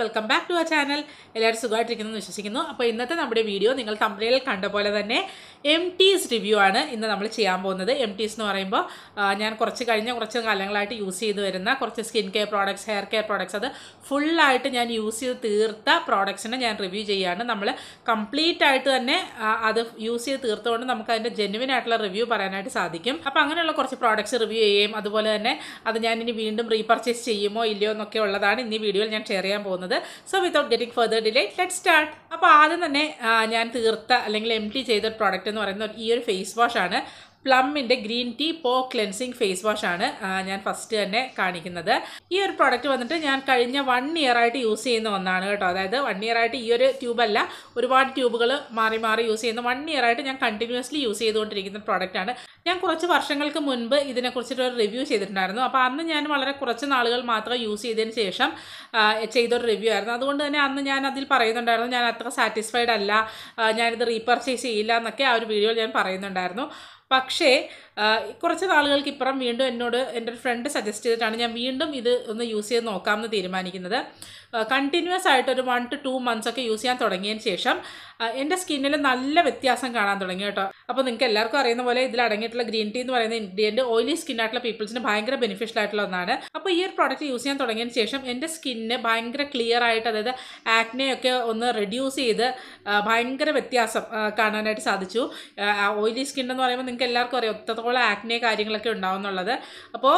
welcome back to ആ channel എല്ലാവരും സുഖമായിട്ടിരിക്കുന്നു വിശ്വസിക്കുന്നു അപ്പോൾ ഇന്നത്തെ നമ്മുടെ വീഡിയോ നിങ്ങൾ തമ്പനയിൽ കണ്ട പോലെ തന്നെ എം ടീസ് റിവ്യൂ ആണ് ഇന്ന് നമ്മൾ ചെയ്യാൻ പോകുന്നത് എം ടീസ് എന്ന് പറയുമ്പോൾ ഞാൻ കുറച്ച് കഴിഞ്ഞ കുറച്ച് കാലങ്ങളായിട്ട് യൂസ് ചെയ്ത് വരുന്ന കുറച്ച് skin care products hair care products അത് ഫുള്ളായിട്ട് ഞാൻ യൂസ് ചെയ്ത് തീർത്ത പ്രോഡക്ട്സിനെ ഞാൻ റിവ്യൂ ചെയ്യാണ് നമ്മൾ കംപ്ലീറ്റ് ആയിട്ട് തന്നെ അത് യൂസ് ചെയ്ത് തീർത്തുകൊണ്ട് നമുക്ക് അതിൻ്റെ ജെനുവിൻ ആയിട്ടുള്ള റിവ്യൂ പറയാനായിട്ട് സാധിക്കും അപ്പോൾ അങ്ങനെയുള്ള കുറച്ച് പ്രോഡക്ട്സ് റിവ്യൂ ചെയ്യും അതുപോലെ തന്നെ അത് ഞാൻ ഇനി വീണ്ടും റീപർച്ചേസ് ചെയ്യുമോ ഇല്ലയോ എന്നൊക്കെ ഉള്ളതാണ് ഇന്ന് വീഡിയോയിൽ ഞാൻ ഷെയർ ചെയ്യാൻ പോകുന്നത് so without getting further delay let start അപ്പോൾ ആദ്യം തന്നെ ഞാൻ തീർത്ത അല്ലെങ്കിൽ എം ചെയ്ത പ്രോഡക്റ്റ് പ്രൊഡക്റ്റ് എന്ന് പറയുന്ന ഈ ഒരു ഫേസ് വാഷാണ് പ്ലമ്മിൻ്റെ green tea pore cleansing face വാഷാണ് ഞാൻ ഫസ്റ്റ് തന്നെ കാണിക്കുന്നത് ഈ ഒരു പ്രോഡക്റ്റ് വന്നിട്ട് ഞാൻ കഴിഞ്ഞ വൺ ഇയർ ആയിട്ട് യൂസ് ചെയ്യുന്ന ഒന്നാണ് കേട്ടോ അതായത് വൺ ഇയർ ആയിട്ട് ഈ ഒരു ട്യൂബല്ല ഒരുപാട് ട്യൂബുകൾ മാറി മാറി യൂസ് ചെയ്യുന്ന വൺ ഇയർ ആയിട്ട് ഞാൻ കണ്ടിന്യൂസ്ലി യൂസ് ചെയ്തുകൊണ്ടിരിക്കുന്ന പ്രോഡക്റ്റാണ് ഞാൻ കുറച്ച് വർഷങ്ങൾക്ക് മുൻപ് ഇതിനെക്കുറിച്ചിട്ടൊരു റിവ്യൂ ചെയ്തിട്ടുണ്ടായിരുന്നു അപ്പോൾ അന്ന് ഞാൻ വളരെ കുറച്ച് നാളുകൾ മാത്രം യൂസ് ചെയ്തതിന് ശേഷം ചെയ്തൊരു റിവ്യൂ ആയിരുന്നു അതുകൊണ്ട് തന്നെ അന്ന് ഞാൻ അതിൽ പറയുന്നുണ്ടായിരുന്നു ഞാൻ അത്ര സാറ്റിസ്ഫൈഡ് അല്ല ഞാനിത് റീപർച്ചേസ് ചെയ്യില്ല എന്നൊക്കെ ആ ഒരു വീഡിയോയിൽ ഞാൻ പറയുന്നുണ്ടായിരുന്നു പക്ഷേ കുറച്ച് നാളുകൾക്ക് ഇപ്പുറം വീണ്ടും എന്നോട് എൻ്റെ ഒരു ഫ്രണ്ട് സജസ്റ്റ് ചെയ്തിട്ടാണ് ഞാൻ വീണ്ടും ഇത് ഒന്ന് യൂസ് ചെയ്ത് നോക്കാമെന്ന് തീരുമാനിക്കുന്നത് കണ്ടിന്യൂസ് ആയിട്ട് ഒരു വൺ ടു ടു മന്ത്സ് ഒക്കെ യൂസ് ചെയ്യാൻ തുടങ്ങിയതിന് ശേഷം എൻ്റെ സ്കിന്നിൽ നല്ല വ്യത്യാസം കാണാൻ തുടങ്ങി കേട്ടോ അപ്പോൾ നിങ്ങൾക്ക് എല്ലാവർക്കും അറിയുന്ന പോലെ ഇതിൽ അടങ്ങിയിട്ടുള്ള ഗ്രീൻ ടീ എന്ന് പറയുന്ന ഇൻഗ്രീഡിയൻറ്റ് ഓയിലി സ്കിൻ ആയിട്ടുള്ള പീപ്പിൾസിന് ഭയങ്കര ബെനിഫിഷ്യൽ ആയിട്ടുള്ള ഒന്നാണ് അപ്പോൾ ഈ ഒരു പ്രോഡക്റ്റ് യൂസ് ചെയ്യാൻ തുടങ്ങിയതിന് ശേഷം എൻ്റെ സ്കിന്നിന് ഭയങ്കര ക്ലിയർ ആയിട്ട് അതായത് ആക്നെയൊക്കെ ഒന്ന് റെഡ്യൂസ് ചെയ്ത് ഭയങ്കര വ്യത്യാസം കാണാനായിട്ട് സാധിച്ചു ഓയിലി സ്കിൻ എന്ന് പറയുമ്പോൾ നിങ്ങൾക്ക് എല്ലാവർക്കും അറിയാം ഒത്തത്തോളം ആക്നെ കാര്യങ്ങളൊക്കെ ഉണ്ടാവും എന്നുള്ളത് അപ്പോൾ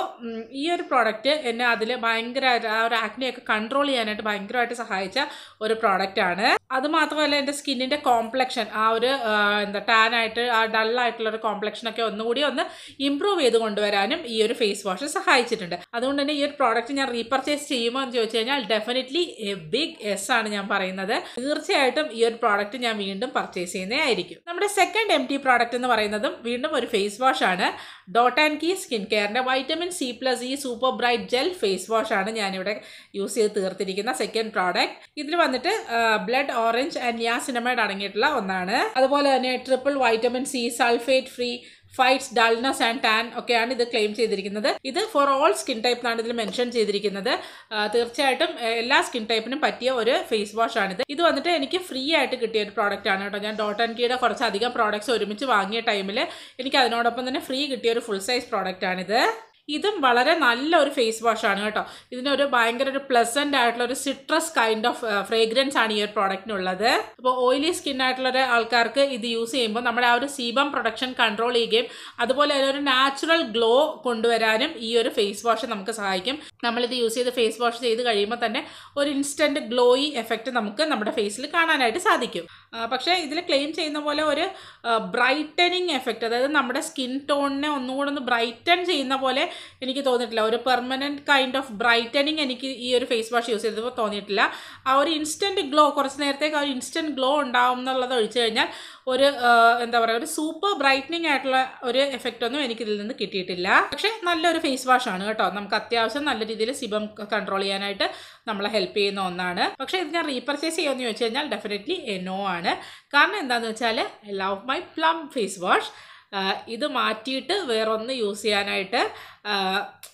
ഈ ഒരു പ്രോഡക്റ്റ് എന്നെ അതിൽ ഭയങ്കര ആ ഒരു ആക്നെയൊക്കെ കൺട്രോൾ ചെയ്യാനായിട്ട് ഭയങ്കരമായിട്ട് സഹായിച്ച ഒരു പ്രോഡക്റ്റാണ് അതുമാത്രമല്ല എൻ്റെ സ്കിന്നിൻ്റെ കോംപ്ലക്ഷൻ ആ ഒരു എന്താ ടാനായിട്ട് ആ ഡള്ളായിട്ടുള്ളൊരു കോംപ്ലക്ഷനൊക്കെ ഒന്നുകൂടി ഒന്ന് ഇമ്പ്രൂവ് ചെയ്ത് കൊണ്ടുവരാനും ഈ ഒരു ഫേസ് വാഷ് സഹായിച്ചിട്ടുണ്ട് അതുകൊണ്ട് തന്നെ ഈ ഒരു പ്രോഡക്റ്റ് ഞാൻ റീപർച്ചേസ് ചെയ്യുമോ എന്ന് ചോദിച്ചു കഴിഞ്ഞാൽ ഡെഫിനറ്റ്ലി എ ബിഗ് എസ് ആണ് ഞാൻ പറയുന്നത് തീർച്ചയായിട്ടും ഈ ഒരു പ്രോഡക്റ്റ് ഞാൻ വീണ്ടും പർച്ചേസ് ചെയ്യുന്നേ ആയിരിക്കും നമ്മുടെ സെക്കൻഡ് എം പ്രോഡക്റ്റ് എന്ന് പറയുന്നതും വീണ്ടും ഒരു ഫേസ് വാഷ് ആണ് ഡോട്ട് ആൻഡ് കീ സ്കിൻ കെയറിൻ്റെ vitamin C plus E super bright gel face wash ആണ് ഞാനിവിടെ യൂസ് ചെയ്ത് തീർത്തിരിക്കുന്ന സെക്കൻഡ് പ്രോഡക്റ്റ് ഇതിൽ വന്നിട്ട് ബ്ലഡ് ഓറഞ്ച് ആൻഡ് നിയാസിനമൈഡ് അടങ്ങിയിട്ടുള്ള ഒന്നാണ് അതുപോലെ തന്നെ triple vitamin C sulphate free fights dullness and tan ഒക്കെയാണ് ഇത് ക്ലെയിം ചെയ്തിരിക്കുന്നത് ഇത് ഫോർ ഓൾ സ്കിൻ ടൈപ്പ് എന്നാണ് ഇതിൽ മെൻഷൻ ചെയ്തിരിക്കുന്നത് തീർച്ചയായിട്ടും എല്ലാ സ്കിൻ ടൈപ്പിനും പറ്റിയ ഒരു ഫേസ് വാഷ് ആണിത് ഇത് വന്നിട്ട് എനിക്ക് ഫ്രീ ആയിട്ട് കിട്ടിയ ഒരു പ്രോഡക്റ്റ് ആണ് കേട്ടോ ഞാൻ ഡോട്ട് ആൻഡ് കീയുടെ കുറച്ചധികം പ്രോഡക്റ്റ്സ് ഒരുമിച്ച് വാങ്ങിയ ടൈമിൽ എനിക്ക് അതിനോടൊപ്പം തന്നെ ഫ്രീ കിട്ടിയ ഒരു ഫുൾ സൈസ് പ്രോഡക്റ്റ് ആണിത് ഇതും വളരെ നല്ല ഒരു ഫേസ് വാഷാണ് കേട്ടോ ഇതിനൊരു ഭയങ്കര ഒരു പ്ലസൻ്റ് ആയിട്ടുള്ള ഒരു സിട്രസ് കൈൻഡ് ഓഫ് ഫ്രേഗ്രൻസ് ആണ് ഈ ഒരു പ്രോഡക്റ്റിനുള്ളത് അപ്പോൾ ഓയിലി സ്കിൻ ആയിട്ടുള്ള ആൾക്കാർക്ക് ഇത് യൂസ് ചെയ്യുമ്പോൾ നമ്മുടെ ആ ഒരു സീബം പ്രൊഡക്ഷൻ കൺട്രോൾ ചെയ്യുകയും അതുപോലെ ഒരു നാച്ചുറൽ ഗ്ലോ കൊണ്ടുവരാനും ഈ ഒരു ഫേസ് വാഷ് നമുക്ക് സഹായിക്കും നമ്മളിത് യൂസ് ചെയ്ത് ഫേസ് വാഷ് ചെയ്ത് കഴിയുമ്പോൾ തന്നെ ഒരു ഇൻസ്റ്റൻറ്റ് ഗ്ലോയി എഫക്റ്റ് നമുക്ക് നമ്മുടെ ഫേസിൽ കാണാനായിട്ട് സാധിക്കും പക്ഷേ ഇതിൽ ക്ലെയിം ചെയ്യുന്ന പോലെ ഒരു ബ്രൈറ്റനിങ് എഫക്റ്റ് അതായത് നമ്മുടെ സ്കിൻ ടോണിനെ ഒന്നുകൂടെ ഒന്ന് ബ്രൈറ്റൻ ചെയ്യുന്ന പോലെ എനിക്ക് തോന്നിയിട്ടില്ല ഒരു പെർമനൻറ്റ് കൈൻഡ് ഓഫ് ബ്രൈറ്റനിങ് എനിക്ക് ഈ ഒരു ഫേസ് വാഷ് യൂസ് ചെയ്തപ്പോൾ തോന്നിയിട്ടില്ല ആ ഒരു ഇൻസ്റ്റൻറ്റ് ഗ്ലോ കുറച്ച് നേരത്തേക്ക് ആ ഒരു ഇൻസ്റ്റൻറ്റ് ഗ്ലോ ഉണ്ടാവും എന്നുള്ളത് ഒഴിച്ചു കഴിഞ്ഞാൽ ഒരു എന്താ പറയുക ഒരു സൂപ്പർ ബ്രൈറ്റനിങ് ആയിട്ടുള്ള ഒരു എഫക്റ്റ് ഒന്നും എനിക്ക് ഇതിൽ നിന്ന് കിട്ടിയിട്ടില്ല പക്ഷേ നല്ലൊരു ഫേസ് വാഷ് ആണ് കേട്ടോ നമുക്ക് അത്യാവശ്യം നല്ല രീതിയിൽ സിബം കൺട്രോൾ ചെയ്യാനായിട്ട് നമ്മളെ ഹെൽപ്പ് ചെയ്യുന്ന ഒന്നാണ് പക്ഷേ ഇത് ഞാൻ റീപർച്ചേസ് ചെയ്യുമെന്ന് ചോദിച്ചു കഴിഞ്ഞാൽ ഡെഫിനറ്റ്ലി എനോ ആണ് കാരണം എന്താണെന്ന് വെച്ചാൽ love my plum face wash ഇത് മാറ്റിയിട്ട് വേറൊന്ന് യൂസ് ചെയ്യാനായിട്ട്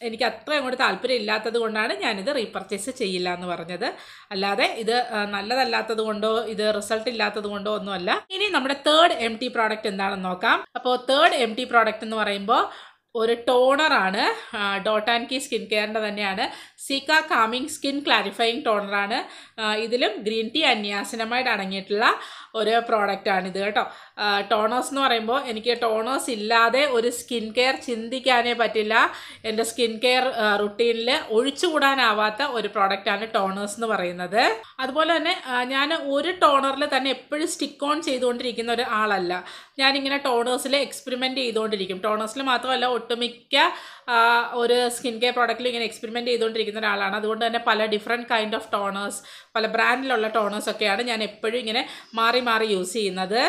എനിക്ക് അത്ര അങ്ങോട്ട് താല്പര്യം ഇല്ലാത്തത് കൊണ്ടാണ് ഞാനിത് റീപർച്ചേസ് ചെയ്യില്ല എന്ന് പറഞ്ഞത് അല്ലാതെ ഇത് നല്ലതല്ലാത്തത് കൊണ്ടോ ഇത് റിസൾട്ട് ഇല്ലാത്തത് കൊണ്ടോ ഒന്നുമല്ല ഇനി നമ്മുടെ തേർഡ് എം ടി പ്രോഡക്റ്റ് എന്താണെന്ന് നോക്കാം അപ്പോൾ തേർഡ് എം ടി പ്രോഡക്റ്റ് എന്ന് പറയുമ്പോൾ ഒരു ടോണറാണ് ഡോട്ട് ആൻഡ് കീ സ്കിൻ കെയറിൻ്റെ തന്നെയാണ് സീക്ക കാമിങ് സ്കിൻ ക്ലാരിഫൈങ് ടോണറാണ് ഇതിലും ഗ്രീൻ ടീ അന്യാസനമായിട്ട് അടങ്ങിയിട്ടുള്ള ഒരു പ്രോഡക്റ്റാണിത് കേട്ടോ ടോണേഴ്സ് എന്ന് പറയുമ്പോൾ എനിക്ക് ടോണേഴ്സ് ഇല്ലാതെ ഒരു സ്കിൻ കെയർ ചിന്തിക്കാനേ പറ്റില്ല എൻ്റെ സ്കിൻ കെയർ റുട്ടീനിൽ ഒഴിച്ചുകൂടാനാവാത്ത ഒരു പ്രോഡക്റ്റാണ് ടോണേഴ്സ് എന്ന് പറയുന്നത് അതുപോലെ തന്നെ ഞാൻ ഒരു ടോണറിൽ തന്നെ എപ്പോഴും സ്റ്റിക്ക് ഓൺ ചെയ്തുകൊണ്ടിരിക്കുന്ന ഒരു ആളല്ല ഞാനിങ്ങനെ ടോണേഴ്സിൽ എക്സ്പെരിമെൻറ്റ് ചെയ്തുകൊണ്ടിരിക്കും ടോണേഴ്സിൽ മാത്രമല്ല ഒട്ടുമിക്ക ഒരു സ്കിൻ കെയർ പ്രോഡക്റ്റിൽ ഇങ്ങനെ എക്സ്പെരിമെൻറ്റ് ചെയ്തുകൊണ്ടിരിക്കുന്ന ഒരാളാണ് അതുകൊണ്ട് തന്നെ പല ഡിഫറെൻറ്റ് കൈൻഡ് ഓഫ് ടോണേഴ്സ് പല ബ്രാൻഡിലുള്ള ടോണേഴ്സൊക്കെയാണ് ഞാൻ എപ്പോഴും ഇങ്ങനെ മാറി മാറി യൂസ് ചെയ്യുന്നത്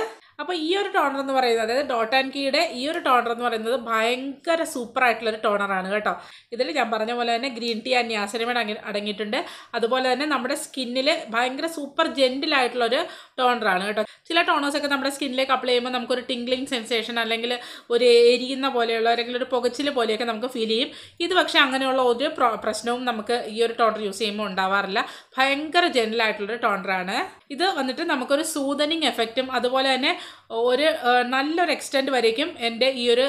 അപ്പോൾ ഈ ഒരു ടോണർ എന്ന് പറയുന്നത് അതായത് ഡോട്ട് ആൻഡ് കീയുടെ ഈ ഒരു ടോണർ എന്ന് പറയുന്നത് ഭയങ്കര സൂപ്പറായിട്ടുള്ളൊരു ടോണറാണ് കേട്ടോ ഇതിൽ ഞാൻ പറഞ്ഞ പോലെ തന്നെ ഗ്രീൻ ടീ ആൻഡ് യാസനമേഡ് അടങ്ങിയിട്ടുണ്ട് അതുപോലെ തന്നെ നമ്മുടെ സ്കിന്നിൽ ഭയങ്കര സൂപ്പർ ജെൻറ്റിലായിട്ടുള്ളൊരു ടോണറാണ് കേട്ടോ ചില ടോണേഴ്സൊക്കെ നമ്മുടെ സ്കിന്നിലേക്ക് അപ്ലൈ ചെയ്യുമ്പോൾ നമുക്കൊരു ടിംഗ്ലിംഗ് സെൻസേഷൻ അല്ലെങ്കിൽ ഒരു എരിയുന്ന പോലെയുള്ള അല്ലെങ്കിൽ ഒരു പുകച്ചിൽ പോലെയൊക്കെ നമുക്ക് ഫീൽ ചെയ്യും ഇത് പക്ഷേ അങ്ങനെയുള്ള ഒരു പ്രശ്നവും നമുക്ക് ഈ ഒരു ടോണർ യൂസ് ചെയ്യുമ്പോൾ ഉണ്ടാവാറില്ല ഭയങ്കര ജെൻറ്റലായിട്ടുള്ളൊരു ടോണറാണ് ഇത് വന്നിട്ട് നമുക്കൊരു സൂതനിങ് എഫക്റ്റും അതുപോലെ തന്നെ ഒരു നല്ലൊരു എക്സ്റ്റെൻറ്റ് വരേക്കും എൻ്റെ ഈ ഒരു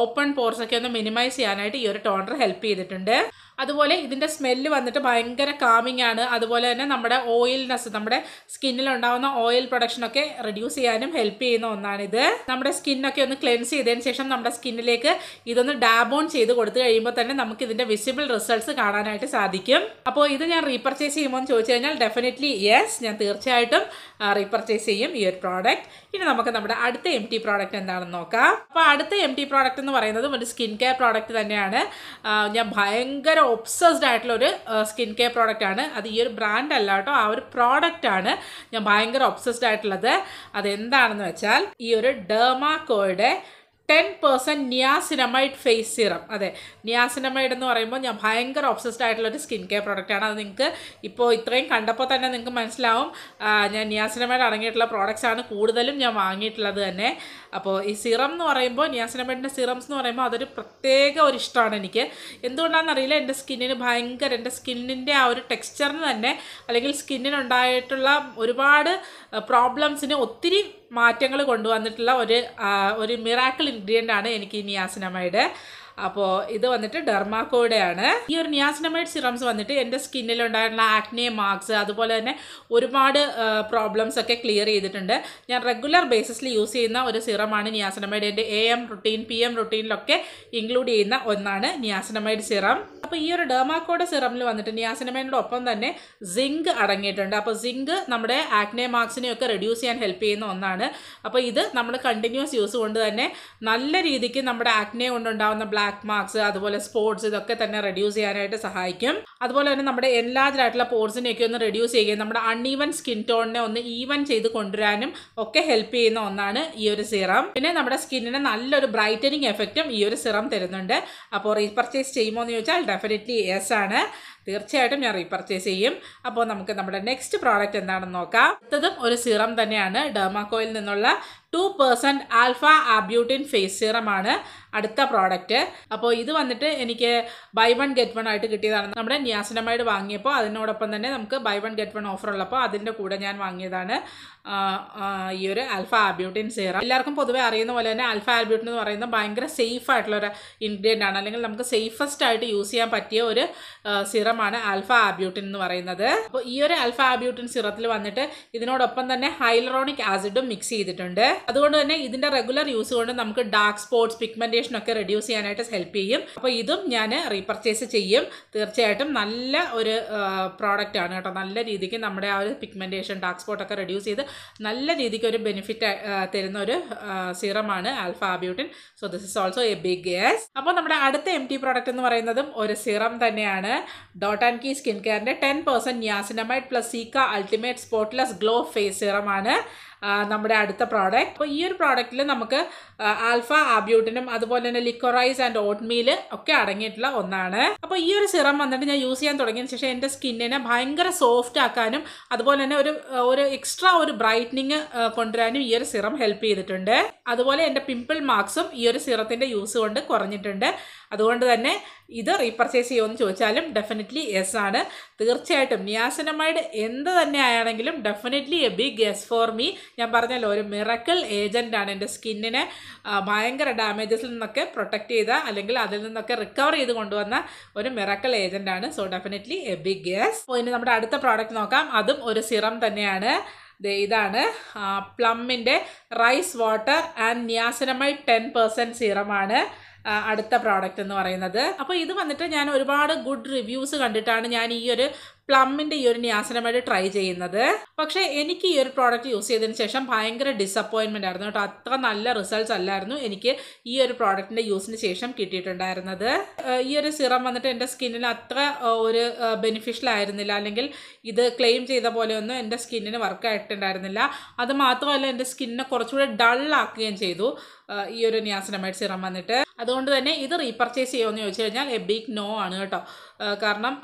ഓപ്പൺ പോർസൊക്കെ ഒന്ന് മിനിമൈസ് ചെയ്യാനായിട്ട് ഈ ഒരു ടോണർ ഹെൽപ്പ് ചെയ്തിട്ടുണ്ട് അതുപോലെ ഇതിൻ്റെ സ്മെല്ല് വന്നിട്ട് ഭയങ്കര കാമിങ് ആണ് അതുപോലെ തന്നെ നമ്മുടെ ഓയിൽനെസ് നമ്മുടെ സ്കിന്നിലുണ്ടാകുന്ന ഓയിൽ പ്രൊഡക്ഷനൊക്കെ റിഡ്യൂസ് ചെയ്യാനും ഹെൽപ്പ് ചെയ്യുന്ന ഒന്നാണിത് നമ്മുടെ സ്കിന്നൊക്കെ ഒന്ന് ക്ലെൻസ് ചെയ്തതിന് ശേഷം നമ്മുടെ സ്കിന്നിലേക്ക് ഇതൊന്ന് ഡാബ് ഓൺ ചെയ്ത് കൊടുത്തു കഴിയുമ്പോൾ തന്നെ നമുക്ക് ഇതിൻ്റെ വിസിബിൾ റിസൾട്ട്സ് കാണാനായിട്ട് സാധിക്കും അപ്പോൾ ഇത് ഞാൻ റീപർച്ചേസ് ചെയ്യുമോ എന്ന് ചോദിച്ചു കഴിഞ്ഞാൽ ഡെഫിനറ്റ്ലി യെസ് ഞാൻ തീർച്ചയായിട്ടും റീപർച്ചേസ് ചെയ്യും ഈ ഒരു പ്രോഡക്റ്റ് ഇനി നമുക്ക് നമ്മുടെ അടുത്ത എം ടി പ്രോഡക്റ്റ് എന്താണെന്ന് നോക്കാം അപ്പോൾ അടുത്ത എം ടി പ്രോഡക്റ്റ് എന്ന് പറയുന്നത് ഒരു സ്കിൻ കെയർ പ്രോഡക്റ്റ് തന്നെയാണ് ഞാൻ ഭയങ്കര ഒബ്സസ്ഡ് ആയിട്ടുള്ള ഒരു സ്കിൻ കെയർ പ്രോഡക്റ്റ് ആണ് അത് ഈ ഒരു ബ്രാൻഡ് അല്ല കേട്ടോ ആ ഒരു പ്രോഡക്റ്റ് ആണ് ഞാൻ ഭയങ്കര ഒബ്സസ്ഡ് ആയിട്ടുള്ളത് അതെന്താണെന്ന് വെച്ചാൽ ഈ ഒരു ഡെർമാക്കോയുടെ ten percent niacinamide face serum അതെ നിയാസിനമൈഡ് എന്ന് പറയുമ്പോൾ ഞാൻ ഭയങ്കര ഒബ്സസ്ഡ് ആയിട്ടുള്ള ഒരു സ്കിൻ കെയർ പ്രോഡക്റ്റാണ് അത് നിങ്ങൾക്ക് ഇപ്പോൾ ഇത്രയും കണ്ടപ്പോൾ തന്നെ നിങ്ങൾക്ക് മനസ്സിലാവും ഞാൻ നിയാസിനമൈഡ് അടങ്ങിയിട്ടുള്ള പ്രോഡക്റ്റ്സാണ് ആണ് കൂടുതലും ഞാൻ വാങ്ങിയിട്ടുള്ളത് തന്നെ അപ്പോൾ ഈ സിറം എന്ന് പറയുമ്പോൾ നിയാസിനമേടിൻ്റെ സിറംസ് എന്ന് പറയുമ്പോൾ അതൊരു പ്രത്യേക ഒരു ഇഷ്ടമാണ് എനിക്ക് എന്തുകൊണ്ടാണെന്നറിയില്ല എൻ്റെ സ്കിന്നിന് ഭയങ്കര എൻ്റെ സ്കിന്നിൻ്റെ ആ ഒരു ടെക്സ്ചറിന് തന്നെ അല്ലെങ്കിൽ സ്കിന്നിനുണ്ടായിട്ടുള്ള ഒരുപാട് പ്രോബ്ലംസിന് ഒത്തിരി മാറ്റങ്ങൾ കൊണ്ടുവന്നിട്ടുള്ള ഒരു ഒരു മിറാക്കിൾ ഇൻഗ്രീഡിയൻ്റ് ആണ് എനിക്ക് ഈ നിയാസിനമയുടെ അപ്പോൾ ഇത് വന്നിട്ട് ഡെർമാക്കോയുടെ ആണ് ഈ ഒരു നിയാസിനമൈഡ് സിറംസ് വന്നിട്ട് എൻ്റെ സ്കിന്നിൽ ഉണ്ടായിട്ടുള്ള ആക്നെ മാർക്സ് അതുപോലെ തന്നെ ഒരുപാട് പ്രോബ്ലംസ് ഒക്കെ ക്ലിയർ ചെയ്തിട്ടുണ്ട് ഞാൻ റെഗുലർ ബേസിസിൽ യൂസ് ചെയ്യുന്ന ഒരു സിറമാണ് നിയാസിനമൈഡ് എൻ്റെ A M routine P M റുട്ടീനിലൊക്കെ ഇൻക്ലൂഡ് ചെയ്യുന്ന ഒന്നാണ് നിയാസിനമൈഡ് സിറം അപ്പോൾ ഈ ഒരു ഡെർമാക്കോയുടെ സിറമിൽ വന്നിട്ട് നിയാസിനമൈഡിൻ്റെ ഒപ്പം തന്നെ സിങ്ക് അടങ്ങിയിട്ടുണ്ട് അപ്പോൾ സിങ്ക് നമ്മുടെ ആക്നെ മാർക്സിനെയൊക്കെ റെഡ്യൂസ് ചെയ്യാൻ ഹെൽപ്പ് ചെയ്യുന്ന ഒന്നാണ് അപ്പോൾ ഇത് നമ്മൾ കണ്ടിന്യൂസ് യൂസ് കൊണ്ട് തന്നെ നല്ല രീതിക്ക് നമ്മുടെ ആക്നെ കൊണ്ടുണ്ടാകുന്ന ബ്ലാക്ക് ബ്ലാക്ക് മാർക്സ് അതുപോലെ സ്പോട്സ് ഇതൊക്കെ തന്നെ റെഡ്യൂസ് ചെയ്യാനായിട്ട് സഹായിക്കും അതുപോലെ തന്നെ നമ്മുടെ എല്ലാതിലായിട്ടുള്ള പോർസിനെയൊക്കെ ഒന്ന് റെഡ്യൂസ് ചെയ്യുകയും നമ്മുടെ അൺഈവൻ സ്കിൻ ടോണിനെ ഒന്ന് ഈവൻ ചെയ്ത് കൊണ്ടുവരാനും ഒക്കെ ഹെൽപ്പ് ചെയ്യുന്ന ഒന്നാണ് ഈ ഒരു സിറം പിന്നെ നമ്മുടെ സ്കിന്നിന് നല്ലൊരു ബ്രൈറ്റനിങ് എഫക്റ്റും ഈ ഒരു സിറം തരുന്നുണ്ട് അപ്പോൾ റീപർച്ചേസ് ചെയ്യുമോ എന്ന് ചോദിച്ചാൽ ഡെഫിനറ്റ്ലി യെസ് ആണ് തീർച്ചയായിട്ടും ഞാൻ റീപർച്ചേസ് ചെയ്യും അപ്പോൾ നമുക്ക് നമ്മുടെ നെക്സ്റ്റ് പ്രോഡക്റ്റ് എന്താണെന്ന് നോക്കാം അടുത്തതും ഒരു സിറം തന്നെയാണ് ഡെർമാക്കോയിൽ നിന്നുള്ള two percent alpha arbutin face സീറമാണ് അടുത്ത പ്രോഡക്റ്റ് അപ്പോൾ ഇത് വന്നിട്ട് എനിക്ക് ബൈ വൺ ഗെറ്റ് വൺ ആയിട്ട് കിട്ടിയതാണ് നമ്മുടെ നിയാസിനമൈഡ് വാങ്ങിയപ്പോൾ അതിനോടൊപ്പം തന്നെ നമുക്ക് buy one get one offer ഉള്ളപ്പോൾ അതിൻ്റെ കൂടെ ഞാൻ വാങ്ങിയതാണ് ഈ ഒരു ആൽഫ ആബ്യൂട്ടിൻ സീറം എല്ലാവർക്കും പൊതുവേ അറിയുന്ന പോലെ തന്നെ ആൽഫ ആബ്യൂട്ടിൻ എന്ന് പറയുന്നത് ഭയങ്കര സേഫ് ആയിട്ടുള്ള ഒരു ഇൻഗ്രീഡിയൻ്റ് ആണ് അല്ലെങ്കിൽ നമുക്ക് സേഫസ്റ്റ് ആയിട്ട് യൂസ് ചെയ്യാൻ പറ്റിയ ഒരു സിറമാണ് ആൽഫ ആബ്യൂട്ടിൻ എന്ന് പറയുന്നത് അപ്പോൾ ഈ ഒരു ആൽഫ ആബ്യൂട്ടിൻ സിറത്തിൽ വന്നിട്ട് ഇതിനോടൊപ്പം തന്നെ ഹൈലറോണിക് ആസിഡും മിക്സ് ചെയ്തിട്ടുണ്ട് അതുകൊണ്ട് തന്നെ ഇതിൻ്റെ റെഗുലർ യൂസ് കൊണ്ട് നമുക്ക് ഡാർക്ക് സ്പോട്ട്സ് പിഗ്മെൻറ്റേഷൻ ഒക്കെ റെഡ്യൂസ് ചെയ്യാനായിട്ട് ഹെൽപ്പ് ചെയ്യും അപ്പോൾ ഇതും ഞാൻ റീപർച്ചേസ് ചെയ്യും തീർച്ചയായിട്ടും നല്ല ഒരു പ്രോഡക്റ്റ് ആണ് കേട്ടോ നല്ല രീതിക്ക് നമ്മുടെ ആ ഒരു പിഗ്മെൻറ്റേഷൻ ഡാർക്ക് സ്പോട്ടൊക്കെ റെഡ്യൂസ് ചെയ്ത് നല്ല രീതിക്ക് ഒരു ബെനിഫിറ്റ് തരുന്ന ഒരു സീറമാണ് alpha arbutin so this is also a big yes അപ്പോൾ നമ്മുടെ അടുത്ത എം ടി പ്രോഡക്റ്റ് എന്ന് പറയുന്നതും ഒരു സിറം തന്നെയാണ് ഡോട്ട് ആൻഡ് കീ സ്കിൻ കെയറിൻ്റെ ten percent niacinamide plus cica ultimate spotless glow face സിറമാണ് നമ്മുടെ അടുത്ത പ്രോഡക്റ്റ് അപ്പോൾ ഈ ഒരു പ്രോഡക്റ്റിൽ നമുക്ക് ആൽഫ ആബ്യൂട്ടിനും അതുപോലെ തന്നെ ലിക്കോറൈസ് ആൻഡ് ഓട്ട്മീൽ ഒക്കെ അടങ്ങിയിട്ടുള്ള ഒന്നാണ് അപ്പോൾ ഈ ഒരു സിറം വന്നിട്ട് ഞാൻ യൂസ് ചെയ്യാൻ തുടങ്ങിയതിന് ശേഷം എൻ്റെ സ്കിന്നിനെ ഭയങ്കര സോഫ്റ്റ് ആക്കാനും അതുപോലെ തന്നെ ഒരു ഒരു എക്സ്ട്രാ ഒരു ബ്രൈറ്റനിങ് കൊണ്ടുവരാനും ഈ ഒരു സിറം ഹെൽപ്പ് ചെയ്തിട്ടുണ്ട് അതുപോലെ എൻ്റെ പിമ്പിൾ മാർക്സും ഈ ഒരു സിറത്തിൻ്റെ യൂസ് കൊണ്ട് കുറഞ്ഞിട്ടുണ്ട് അതുകൊണ്ട് തന്നെ ഇത് റീപർച്ചേസ് ചെയ്യുമെന്ന് ചോദിച്ചാലും ഡെഫിനറ്റ്ലി യെസ് ആണ് തീർച്ചയായിട്ടും നിയാസനമൈഡ് എന്ത് തന്നെ ആയാണെങ്കിലും definitely a big yes for me ഞാൻ പറഞ്ഞല്ലോ ഒരു മിറക്കിൾ ഏജൻറ്റാണ് എൻ്റെ സ്കിന്നിനെ ഭയങ്കര ഡാമേജസിൽ നിന്നൊക്കെ പ്രൊട്ടക്റ്റ് ചെയ്ത അല്ലെങ്കിൽ അതിൽ നിന്നൊക്കെ റിക്കവർ ചെയ്ത് കൊണ്ടുവന്ന ഒരു മിറക്കിൾ ഏജൻറ്റാണ് സോ ഡെഫിനറ്റ്ലി എ ബിഗ് അപ്പോൾ ഇനി നമ്മുടെ അടുത്ത പ്രോഡക്റ്റ് നോക്കാം അതും ഒരു സിറം തന്നെയാണ് ഇതാണ് പ്ലമ്മിൻ്റെ rice water and niacinamide ten percent സിറമാണ് അടുത്ത പ്രോഡക്റ്റ് എന്ന് പറയുന്നത് അപ്പോൾ ഇത് വന്നിട്ട് ഞാൻ ഒരുപാട് ഗുഡ് റിവ്യൂസ് കണ്ടിട്ടാണ് ഞാൻ ഈ ഒരു പ്ലമ്മിൻ്റെ ഈ ഒരു ന്യാസനമായിട്ട് ട്രൈ ചെയ്യുന്നത് പക്ഷേ എനിക്ക് ഈ ഒരു പ്രോഡക്റ്റ് യൂസ് ചെയ്തതിന് ശേഷം ഭയങ്കര ഡിസപ്പോയിൻമെൻ്റ് ആയിരുന്നു കേട്ടോ അത്ര നല്ല റിസൾട്ട്സ് അല്ലായിരുന്നു എനിക്ക് ഈ ഒരു പ്രോഡക്റ്റിൻ്റെ യൂസിന് ശേഷം കിട്ടിയിട്ടുണ്ടായിരുന്നത് ഈ ഒരു സിറം വന്നിട്ട് എൻ്റെ സ്കിന്നിന് അത്ര ഒരു ബെനിഫിഷ്യൽ ആയിരുന്നില്ല അല്ലെങ്കിൽ ഇത് ക്ലെയിം ചെയ്ത പോലെയൊന്നും എൻ്റെ സ്കിന്നിന് വർക്ക് ആയിട്ടുണ്ടായിരുന്നില്ല അത് മാത്രമല്ല എൻ്റെ സ്കിന്നിനെ കുറച്ചുകൂടെ ആക്കുകയും ചെയ്തു ഈ ഒരു നിയാസിനമൈഡ് സിറം വന്നിട്ട് അതുകൊണ്ട് തന്നെ ഇത് റീപർച്ചേസ് ചെയ്യുമെന്ന് ചോദിച്ചു കഴിഞ്ഞാൽ എ ബിഗ് നോ ആണ് കേട്ടോ കാരണം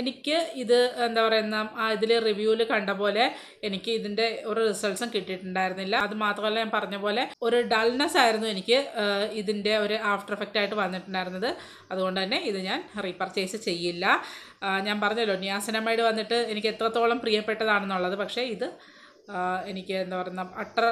എനിക്ക് ഇത് എന്താ പറയുന്ന ഇതിൽ റിവ്യൂവിൽ കണ്ട പോലെ എനിക്ക് ഇതിൻ്റെ ഒരു റിസൾട്ട്സും കിട്ടിയിട്ടുണ്ടായിരുന്നില്ല അത് മാത്രമല്ല ഞാൻ പറഞ്ഞ പോലെ ഒരു ഡൾനെസ് ആയിരുന്നു എനിക്ക് ഇതിൻ്റെ ഒരു ആഫ്റ്റർ എഫക്റ്റ് ആയിട്ട് വന്നിട്ടുണ്ടായിരുന്നത് അതുകൊണ്ട് തന്നെ ഇത് ഞാൻ റീപർച്ചേസ് ചെയ്യില്ല ഞാൻ പറഞ്ഞല്ലോ നിയാസിനമൈഡ് വന്നിട്ട് എനിക്ക് എത്രത്തോളം പ്രിയപ്പെട്ടതാണെന്നുള്ളത് പക്ഷേ ഇത് എനിക്ക് എന്താ പറയുന്ന അട്ടർ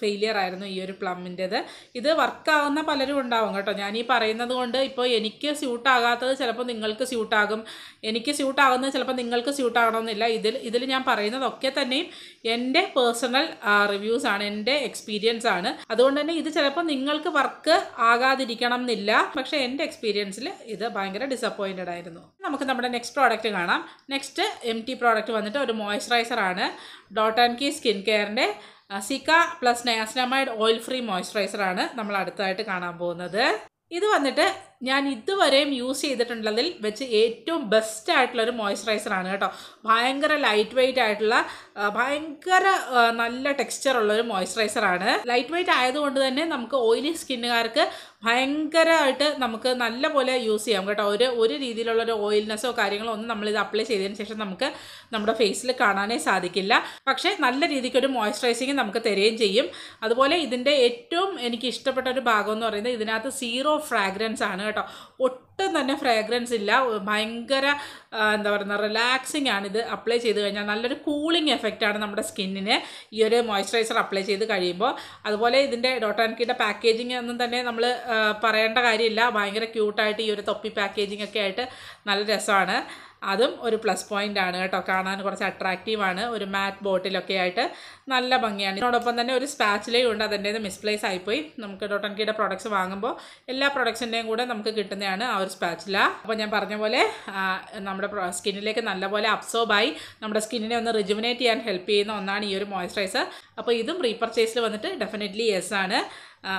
ഫെയിലിയർ ആയിരുന്നു ഈ ഒരു പ്ലമ്മിൻ്റേത് ഇത് വർക്കാകുന്ന പലരും ഉണ്ടാവും കേട്ടോ ഞാൻ ഈ പറയുന്നത് കൊണ്ട് ഇപ്പോൾ എനിക്ക് സ്യൂട്ടാകാത്തത് ചിലപ്പോൾ നിങ്ങൾക്ക് സ്യൂട്ടാകും എനിക്ക് സ്യൂട്ടാകുന്നത് ചിലപ്പോൾ നിങ്ങൾക്ക് സ്യൂട്ടാകണമെന്നില്ല ഇതിൽ ഇതിൽ ഞാൻ പറയുന്നതൊക്കെ തന്നെയും എൻ്റെ പേഴ്സണൽ റിവ്യൂസ് ആണ് എൻ്റെ എക്സ്പീരിയൻസ് ആണ് അതുകൊണ്ട് തന്നെ ഇത് ചിലപ്പോൾ നിങ്ങൾക്ക് വർക്ക് ആകാതിരിക്കണം എന്നില്ല പക്ഷേ എൻ്റെ എക്സ്പീരിയൻസിൽ ഇത് ഭയങ്കര ഡിസപ്പോയിൻറ്റഡ് ആയിരുന്നു നമുക്ക് നമ്മുടെ നെക്സ്റ്റ് പ്രോഡക്റ്റ് കാണാം നെക്സ്റ്റ് എം ടി പ്രോഡക്റ്റ് വന്നിട്ട് ഒരു മോയ്സ്ചറൈസർ ആണ് ഡോട്ട് ആൻഡ് കീ സ്കിൻ കെയറിൻ്റെ cica plus niacinamide oil free മോയ്സ്ചറൈസറാണ് നമ്മൾ അടുത്തതായിട്ട് കാണാൻ പോകുന്നത് ഇത് വന്നിട്ട് ഞാൻ ഇതുവരെയും യൂസ് ചെയ്തിട്ടുള്ളതിൽ വെച്ച് ഏറ്റവും ബെസ്റ്റ് ആയിട്ടുള്ളൊരു മോയ്സ്ചറൈസറാണ് കേട്ടോ ഭയങ്കര ലൈറ്റ് വെയ്റ്റ് ആയിട്ടുള്ള ഭയങ്കര നല്ല ടെക്സ്ചർ ഉള്ളൊരു മോയ്സ്ചറൈസറാണ് ലൈറ്റ് വെയ്റ്റ് ആയതുകൊണ്ട് തന്നെ നമുക്ക് ഓയിലി സ്കിന്നുകാർക്ക് ഭയങ്കരമായിട്ട് നമുക്ക് നല്ല പോലെ യൂസ് ചെയ്യാം കേട്ടോ ഒരു ഒരു രീതിയിലുള്ള ഒരു ഓയിൽനെസ്സോ കാര്യങ്ങളോ ഒന്നും നമ്മളിത് അപ്ലൈ ചെയ്തതിന് ശേഷം നമുക്ക് നമ്മുടെ ഫേസിൽ കാണാനേ സാധിക്കില്ല പക്ഷേ നല്ല രീതിക്ക് ഒരു മോയ്സ്ചറൈസിങ് നമുക്ക് തരുകയും ചെയ്യും അതുപോലെ ഇതിൻ്റെ ഏറ്റവും എനിക്ക് ഇഷ്ടപ്പെട്ട ഒരു ഭാഗം എന്ന് പറയുന്നത് ഇതിനകത്ത് സീറോ ഫ്രാഗ്രൻസ് ആണ് കേട്ടോ ഒട്ടും തന്നെ ഫ്രാഗ്രൻസ് ഇല്ല ഭയങ്കര എന്താ പറയുക റിലാക്സിങ് ആണ് ഇത് അപ്ലൈ ചെയ്ത് കഴിഞ്ഞാൽ നല്ലൊരു കൂളിംഗ് എഫക്റ്റാണ് നമ്മുടെ സ്കിന്നിന് ഈ ഒരു മോയ്സ്ചറൈസർ അപ്ലൈ ചെയ്ത് കഴിയുമ്പോൾ അതുപോലെ ഇതിൻ്റെ ഡോട്ട് ആൻഡ് കീയുടെ പാക്കേജിങ് ഒന്നും തന്നെ നമ്മൾ പറയേണ്ട കാര്യമില്ല ഭയങ്കര ക്യൂട്ടായിട്ട് ഈ ഒരു തൊപ്പി പാക്കേജിങ് ഒക്കെ ആയിട്ട് നല്ല രസമാണ് അതും ഒരു പ്ലസ് പോയിൻ്റ് ആണ് കേട്ടോ കാണാൻ കുറച്ച് ആണ് ഒരു മാറ്റ് ബോട്ടിലൊക്കെ ആയിട്ട് നല്ല ഭംഗിയാണ് ഇതിനോടൊപ്പം തന്നെ ഒരു സ്പാച്ചിലേ ഉണ്ട് അതിൻ്റെ മിസ്പ്ലേസ് ആയിപ്പോയി നമുക്ക് ഡോട്ടൺ കീയുടെ വാങ്ങുമ്പോൾ എല്ലാ പ്രൊഡക്ട്സിൻ്റെയും കൂടെ നമുക്ക് കിട്ടുന്നതാണ് ആ ഒരു സ്പാച്ചില അപ്പോൾ ഞാൻ പറഞ്ഞ പോലെ നമ്മുടെ സ്കിന്നിലേക്ക് നല്ലപോലെ അബ്സോർബായി നമ്മുടെ സ്കിന്നിനെ ഒന്ന് റിജുവിനേറ്റ് ചെയ്യാൻ ഹെൽപ്പ് ചെയ്യുന്ന ഒന്നാണ് ഈ ഒരു മോയ്സ്ചറൈസർ അപ്പോൾ ഇതും റീപർച്ചേസിൽ വന്നിട്ട് ഡെഫിനറ്റ്ലി യെസ് ആണ്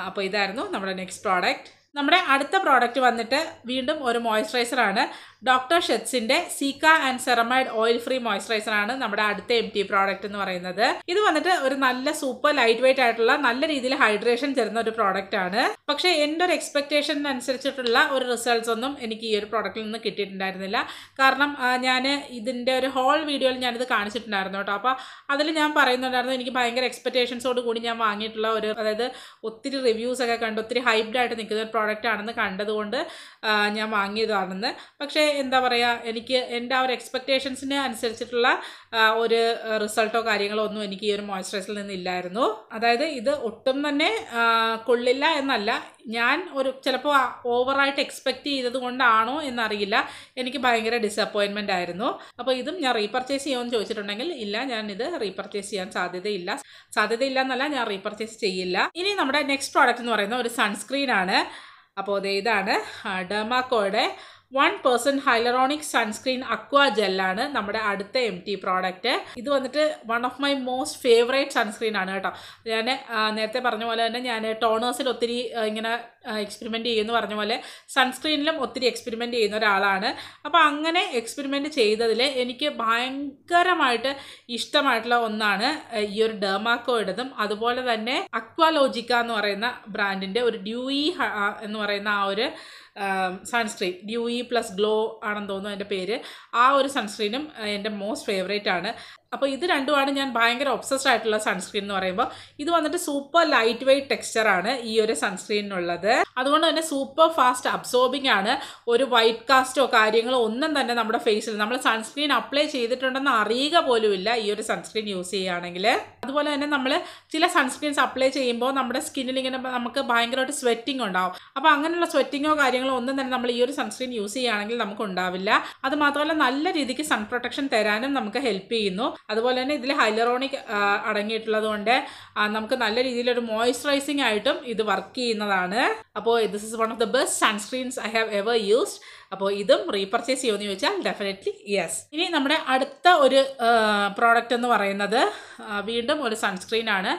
അപ്പോൾ ഇതായിരുന്നു നമ്മുടെ നെക്സ്റ്റ് പ്രോഡക്റ്റ് നമ്മുടെ അടുത്ത പ്രോഡക്റ്റ് വന്നിട്ട് വീണ്ടും ഒരു മോയ്സ്ചറൈസറാണ് ഡോക്ടർ ഷെറ്റ്സിന്റെ cica and ceramide oil free moisturiser ആണ് നമ്മുടെ അടുത്ത എം ടി പ്രോഡക്റ്റ് എന്ന് പറയുന്നത് ഇത് വന്നിട്ട് ഒരു നല്ല സൂപ്പർ ലൈറ്റ് വെയിറ്റ് ആയിട്ടുള്ള നല്ല രീതിയിൽ ഹൈഡ്രേഷൻ തരുന്ന ഒരു പ്രോഡക്റ്റ് ആണ് പക്ഷേ എൻ്റെ ഒരു എക്സ്പെക്ടേഷൻ അനുസരിച്ചിട്ടുള്ള ഒരു റിസൾട്ട്സ് ഒന്നും എനിക്ക് ഈ ഒരു പ്രോഡക്റ്റിൽ നിന്ന് കിട്ടിയിട്ടുണ്ടായിരുന്നില്ല കാരണം ഞാൻ ഇതിൻ്റെ ഒരു ഹോൾ വീഡിയോയിൽ ഞാനിത് കാണിച്ചിട്ടുണ്ടായിരുന്നു കേട്ടോ അപ്പോൾ അതിൽ ഞാൻ പറയുന്നുണ്ടായിരുന്നു എനിക്ക് ഭയങ്കര എക്സ്പെക്ടേഷൻസോട് കൂടി ഞാൻ വാങ്ങിയിട്ടുള്ള ഒരു അതായത് ഒത്തിരി റിവ്യൂസ് ഒക്കെ കണ്ട് ഒത്തിരി ഹൈപ്ഡ് ആയിട്ട് നിൽക്കുന്ന ഒരു പ്രോഡക്റ്റ് ആണെന്ന് കണ്ടതുകൊണ്ട് ഞാൻ വാങ്ങിയതാണെന്ന് പക്ഷേ എന്താ പറയുക എനിക്ക് എൻ്റെ ആ ഒരു എക്സ്പെക്റ്റേഷൻസിന് അനുസരിച്ചിട്ടുള്ള ഒരു റിസൾട്ടോ കാര്യങ്ങളോ ഒന്നും എനിക്ക് ഈ ഒരു നിന്ന് നിന്നില്ലായിരുന്നു അതായത് ഇത് ഒട്ടും തന്നെ കൊള്ളില്ല എന്നല്ല ഞാൻ ഒരു ചിലപ്പോൾ ഓവറായിട്ട് എക്സ്പെക്റ്റ് ചെയ്തത് കൊണ്ടാണോ എന്നറിയില്ല എനിക്ക് ഭയങ്കര ഡിസപ്പോയിൻമെൻ്റ് ആയിരുന്നു അപ്പോൾ ഇതും ഞാൻ റീപർച്ചേസ് ചെയ്യുമെന്ന് ചോദിച്ചിട്ടുണ്ടെങ്കിൽ ഇല്ല ഞാൻ ഇത് റീപർച്ചേസ് ചെയ്യാൻ സാധ്യതയില്ല സാധ്യതയില്ല എന്നല്ല ഞാൻ റീപർച്ചേസ് ചെയ്യില്ല ഇനി നമ്മുടെ നെക്സ്റ്റ് പ്രോഡക്റ്റ് എന്ന് പറയുന്ന ഒരു സൺസ്ക്രീൻ ആണ് അപ്പോൾ അത് ഇതാണ് ഡെമാക്കോയുടെ one percent hyaluronic sunscreen aqua ജെല്ലാണ് നമ്മുടെ അടുത്ത എം ടി പ്രോഡക്റ്റ് ഇത് വന്നിട്ട് one of my most favourite sunscreen ആണ് കേട്ടോ ഞാൻ നേരത്തെ പറഞ്ഞ പോലെ തന്നെ ഞാൻ ടോണേഴ്സിൽ ഒത്തിരി ഇങ്ങനെ എക്സ്പെരിമെൻ്റ് ചെയ്യുമെന്ന് പറഞ്ഞ പോലെ സൺസ്ക്രീനിലും ഒത്തിരി എക്സ്പെരിമെൻ്റ് ചെയ്യുന്ന ഒരാളാണ് അപ്പോൾ അങ്ങനെ എക്സ്പെരിമെൻ്റ് ചെയ്തതിൽ എനിക്ക് ഭയങ്കരമായിട്ട് ഇഷ്ടമായിട്ടുള്ള ഒന്നാണ് ഈ ഒരു ഡെർമാക്കോയുടേതും അതുപോലെ തന്നെ അക്വാലോജിക്ക എന്ന് പറയുന്ന ബ്രാൻഡിൻ്റെ ഒരു ഡ്യൂയി എന്ന് പറയുന്ന ആ ഒരു സൺസ്ക്രീൻ ഡ്യൂയി പ്ലസ് ഗ്ലോ ആണെന്ന് തോന്നുന്നു എൻ്റെ പേര് ആ ഒരു സൺസ്ക്രീനും എൻ്റെ മോസ്റ്റ് ഫേവറേറ്റ് ആണ് അപ്പോൾ ഇത് രണ്ടുമാണ് ഞാൻ ഭയങ്കര ഒബ്സസ്ഡ് ആയിട്ടുള്ള സൺസ്ക്രീൻ എന്ന് പറയുമ്പോൾ ഇത് വന്നിട്ട് സൂപ്പർ ലൈറ്റ് വെയ്റ്റ് ടെക്സ്ചറാണ് ഈ ഒരു സൺസ്ക്രീനിനുള്ളത് അതുകൊണ്ട് തന്നെ സൂപ്പർ ഫാസ്റ്റ് അബ്സോർബിംഗ് ആണ് ഒരു വൈറ്റ് കാസ്റ്റോ കാര്യങ്ങളോ ഒന്നും തന്നെ നമ്മുടെ ഫേസിൽ നമ്മൾ സൺസ്ക്രീൻ അപ്ലൈ ചെയ്തിട്ടുണ്ടെന്ന് അറിയുക പോലുമില്ല ഈ ഒരു സൺസ്ക്രീൻ യൂസ് ചെയ്യുകയാണെങ്കിൽ അതുപോലെ തന്നെ നമ്മൾ ചില സൺസ്ക്രീൻസ് അപ്ലൈ ചെയ്യുമ്പോൾ നമ്മുടെ സ്കിന്നിൽ ഇങ്ങനെ നമുക്ക് ഭയങ്കരമായിട്ട് സ്വെറ്റിംഗ് ഉണ്ടാവും അപ്പോൾ അങ്ങനെയുള്ള സ്വെറ്റിങ്ങോ കാര്യങ്ങളോ ഒന്നും തന്നെ നമ്മൾ ഈ ഒരു സൺസ്ക്രീൻ യൂസ് ചെയ്യുകയാണെങ്കിൽ നമുക്ക് ഉണ്ടാവില്ല അത് മാത്രമല്ല നല്ല രീതിക്ക് സൺ പ്രൊട്ടക്ഷൻ തരാനും നമുക്ക് ഹെൽപ്പ് ചെയ്യുന്നു അതുപോലെ തന്നെ ഇതിൽ ഹൈലറോണിക് അടങ്ങിയിട്ടുള്ളത് കൊണ്ട് നമുക്ക് നല്ല രീതിയിലൊരു മോയ്സ്ചറൈസിംഗ് ആയിട്ടും ഇത് വർക്ക് ചെയ്യുന്നതാണ് അപ്പോൾ this is one of the best sunscreens I have ever used അപ്പോൾ ഇതും റീപർച്ചേസ് ചെയ്യുമെന്ന് ചോദിച്ചാൽ ഡെഫിനറ്റ്ലി യെസ് ഇനി നമ്മുടെ അടുത്ത ഒരു പ്രോഡക്റ്റ് എന്ന് പറയുന്നത് വീണ്ടും ഒരു സൺസ്ക്രീനാണ്